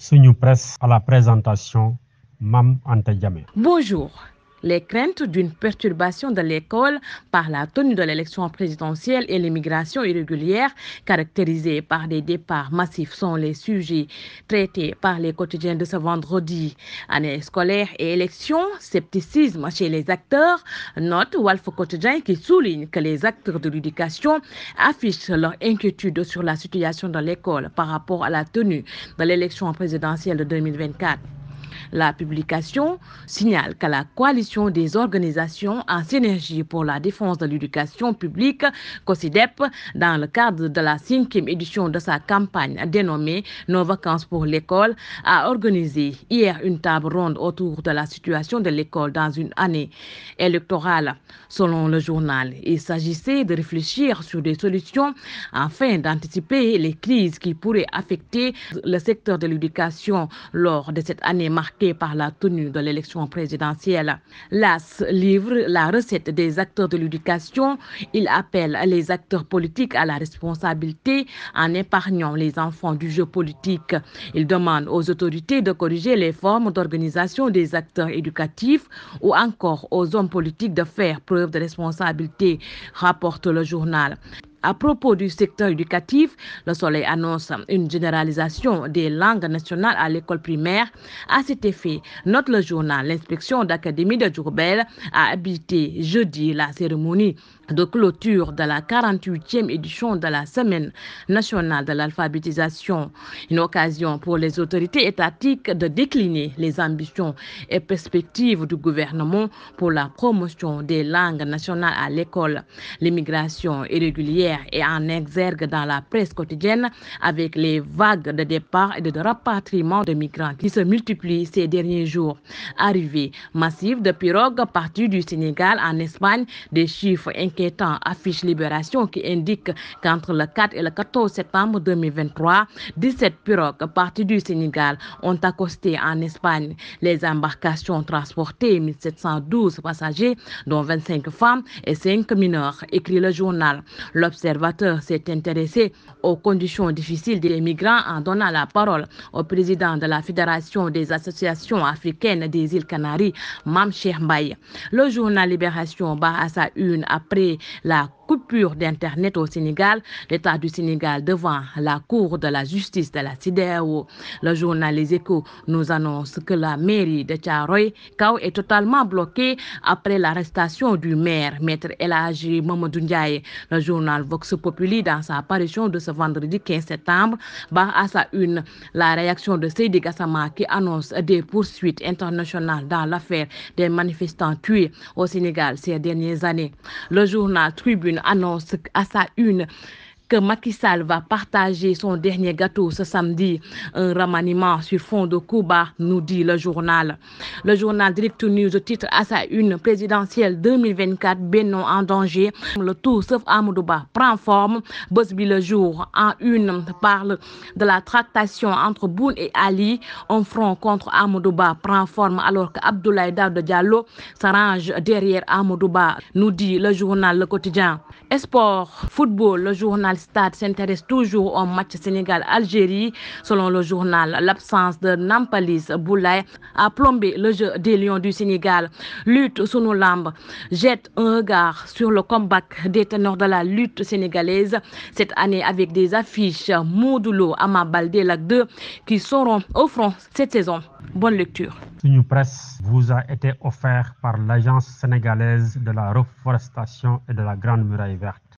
Sunyu Press à la présentation, Mam Antejame. Bonjour. Les craintes d'une perturbation de l'école par la tenue de l'élection présidentielle et l'immigration irrégulière caractérisée par des départs massifs sont les sujets traités par les quotidiens de ce vendredi. Année scolaire et élection, scepticisme chez les acteurs, note Wolf Quotidien qui souligne que les acteurs de l'éducation affichent leur inquiétude sur la situation dans l'école par rapport à la tenue de l'élection présidentielle de 2024. La publication signale que la coalition des organisations en synergie pour la défense de l'éducation publique, COSIDEP, dans le cadre de la cinquième édition de sa campagne dénommée Nos vacances pour l'école, a organisé hier une table ronde autour de la situation de l'école dans une année électorale. Selon le journal, il s'agissait de réfléchir sur des solutions afin d'anticiper les crises qui pourraient affecter le secteur de l'éducation lors de cette année marquée par la tenue de l'élection présidentielle. L'AS livre la recette des acteurs de l'éducation. Il appelle les acteurs politiques à la responsabilité en épargnant les enfants du jeu politique. Il demande aux autorités de corriger les formes d'organisation des acteurs éducatifs ou encore aux hommes politiques de faire preuve de responsabilité, rapporte le journal. À propos du secteur éducatif, le Soleil annonce une généralisation des langues nationales à l'école primaire. À cet effet, note le journal, l'inspection d'académie de Djourbel a habité jeudi la cérémonie de clôture de la 48e édition de la Semaine nationale de l'alphabétisation, une occasion pour les autorités étatiques de décliner les ambitions et perspectives du gouvernement pour la promotion des langues nationales à l'école. L'immigration irrégulière et en exergue dans la presse quotidienne avec les vagues de départ et de rapatriement de migrants qui se multiplient ces derniers jours. Arrivée massive de pirogues parties du Sénégal en Espagne, des chiffres inquiétants affichent Libération qui indique qu'entre le 4 et le 14 septembre 2023, 17 pirogues parties du Sénégal ont accosté en Espagne. Les embarcations transportaient 1712 passagers, dont 25 femmes et 5 mineurs, écrit le journal. L'observateur s'est intéressé aux conditions difficiles des migrants en donnant la parole au président de la Fédération des associations africaines des îles Canaries, Mam Cheikh Le journal Libération bat à sa une après la coupure d'Internet au Sénégal, l'État du Sénégal devant la Cour de la justice de la CIDEAO. Le journal Les Échos nous annonce que la mairie de Tcharoy, Kao, est totalement bloquée après l'arrestation du maire, maître Elagi Mamadou Ndiaye. Le journal Vox Populi, dans sa apparition de ce vendredi 15 septembre, bat à sa une la réaction de Seydi Gassama qui annonce des poursuites internationales dans l'affaire des manifestants tués au Sénégal ces dernières années. Le journal Tribune annonce à sa une que Macky Sall va partager son dernier gâteau ce samedi, un remaniement sur fond de Cuba, nous dit le journal. Le journal Direct News titre à sa une présidentielle 2024 Benon en danger. Le tout sauf Amoudouba prend forme. Bosby le jour en une parle de la tractation entre Boun et Ali. Un front contre Amoudouba prend forme alors que Abdoulaye Diallo s'arrange derrière Amoudouba, nous dit le journal Le Quotidien. Esport, football, le journal Stade s'intéresse toujours au match Sénégal-Algérie. Selon le journal, l'absence de Nampalis Boulay a plombé le jeu des Lions du Sénégal. Lutte sous nos lambes jette un regard sur le comeback des teneurs de la lutte sénégalaise cette année avec des affiches Moudoulou Amabal Lac 2 qui seront au front cette saison. Bonne lecture une Presse vous a été offert par l'Agence sénégalaise de la reforestation et de la Grande Muraille Verte.